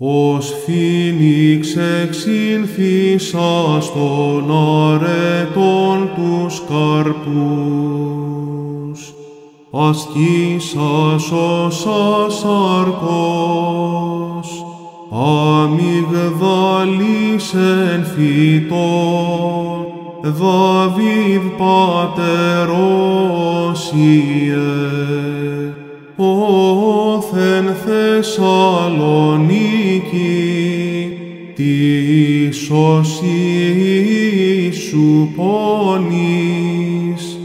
Ως φίνιξ εξήλθησας στον αρέτον τους καρπούς, ασκήσας ως ασαρκός, αμυγδαλής εν φυτών, Δαβίδ πατερός ιε, όθεν Θεσσαλόν, σώση σου πόνης,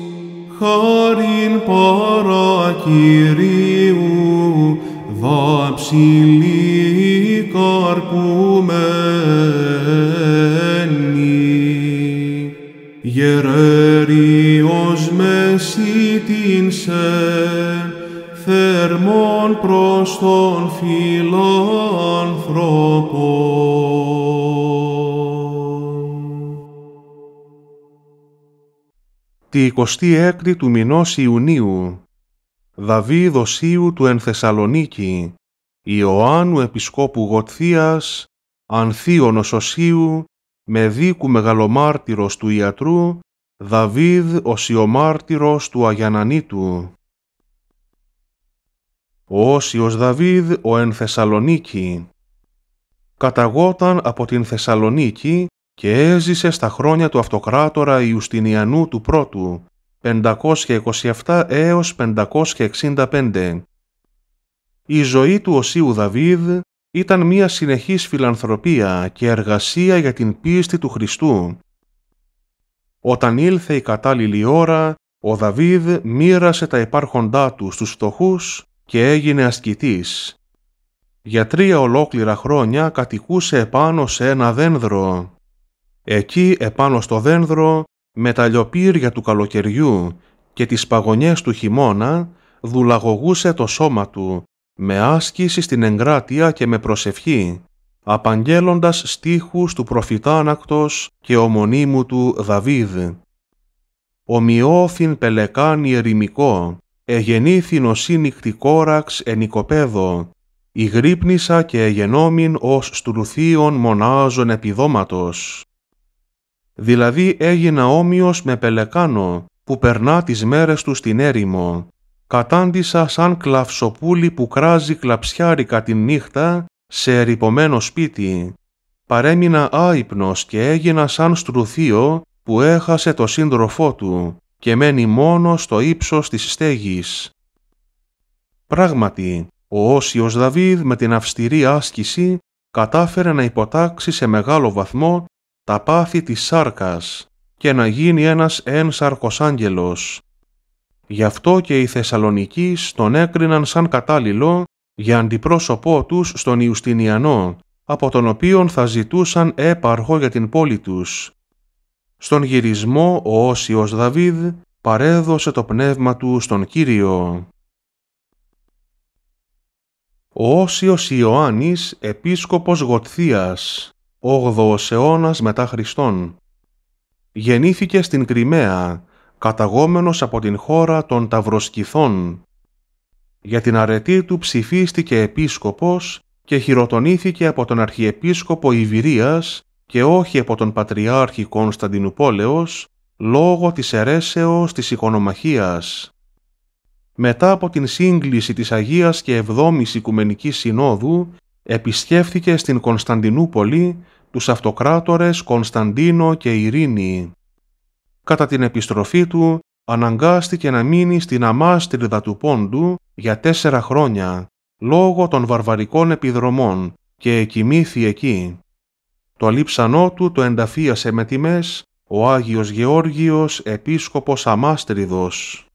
χάριν παρά Κυρίου, δάψιλη καρπουμένη. Γερέριος την σε, θερμον προς τον φιλάνθρωπο. τη 26η του μηνός Ιουνίου, Δαβίδ Οσίου του εν Θεσσαλονίκη, Ιωάννου Επισκόπου Γοτθίας, Ανθίων Οσίου, με δίκου μεγαλομάρτυρος του ιατρού, Δαβίδ Οσιομάρτυρος του Αγιανανίτου. Ο Όσιος Δαβίδ ο εν Θεσσαλονίκη. Καταγόταν από την Θεσσαλονίκη και έζησε στα χρόνια του αυτοκράτορα Ιουστινιανού του πρώτου, 527 έως 565. Η ζωή του Οσίου Δαβίδ ήταν μία συνεχής φιλανθρωπία και εργασία για την πίστη του Χριστού. Όταν ήλθε η κατάλληλη ώρα, ο Δαβίδ μοίρασε τα υπάρχοντά του στους φτωχούς και έγινε ασκητής. Για τρία ολόκληρα χρόνια κατοικούσε επάνω σε ένα δένδρο Εκεί επάνω στο δένδρο, με τα λιοπύρια του καλοκαιριού και τις παγωνιές του χειμώνα, δουλαγωγούσε το σώμα του, με άσκηση στην εγκράτεια και με προσευχή, απαγγέλλοντας στίχους του προφητάνακτος και ομονίμου του Δαβίδ. Ομοιώθην πελεκάνι ερημικό, εγενήθην ο κόραξ ενικοπέδο, η γρύπνησα και εγενόμην ως στρουθίων μονάζων επιδόματος δηλαδή έγινα όμοιος με πελεκάνο που περνά τις μέρες του στην έρημο. Κατάντησα σαν κλαυσοπούλι που κράζει κλαψιάρικα την νύχτα σε ερυπωμένο σπίτι. Παρέμεινα άυπνος και έγινα σαν στρουθείο που έχασε το σύντροφό του και μένει μόνο στο ύψος της στέγης. Πράγματι, ο Όσιος Δαβίδ με την αυστηρή άσκηση κατάφερε να υποτάξει σε μεγάλο βαθμό τα πάθη της σάρκας και να γίνει ένας ένσαρκος άγγελος. Γι' αυτό και οι Θεσσαλονικοί τον έκριναν σαν κατάλληλο για αντιπρόσωπό τους στον Ιουστινιανό, από τον οποίον θα ζητούσαν έπαρχο για την πόλη τους. Στον γυρισμό ο Όσιος Δαβίδ παρέδωσε το πνεύμα του στον Κύριο. Ο Όσιος Ιωάννης, επίσκοπος Γοτθίας 8 ο αιώνας μετά Χριστόν. Γεννήθηκε στην Κρυμαία, καταγόμενος από την χώρα των Ταυροσκηθών. Για την αρετή του ψηφίστηκε επίσκοπος και χειροτονήθηκε από τον Αρχιεπίσκοπο Ιβηρίας και όχι από τον Πατριάρχη Κωνσταντινούπόλεως, λόγω της αιρέσεως της οικονομαχίας. Μετά από την σύγκληση της Αγίας και Εβδόμης Οικουμενικής Συνόδου επισκέφθηκε στην Κωνσταντινούπολη τους αυτοκράτορες Κωνσταντίνο και Ειρήνη. Κατά την επιστροφή του αναγκάστηκε να μείνει στην αμάστριδα του Πόντου για τέσσερα χρόνια λόγω των βαρβαρικών επιδρομών και εκοιμήθη εκεί. Το λείψανό του το ενταφίασε με τιμές ο Άγιος Γεώργιος Επίσκοπος Αμάστριδος.